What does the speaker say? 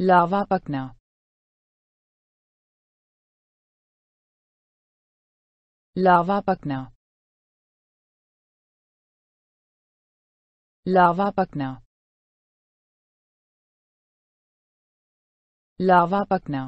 लावा पकना लावा पकना लावा पकना लावा पकना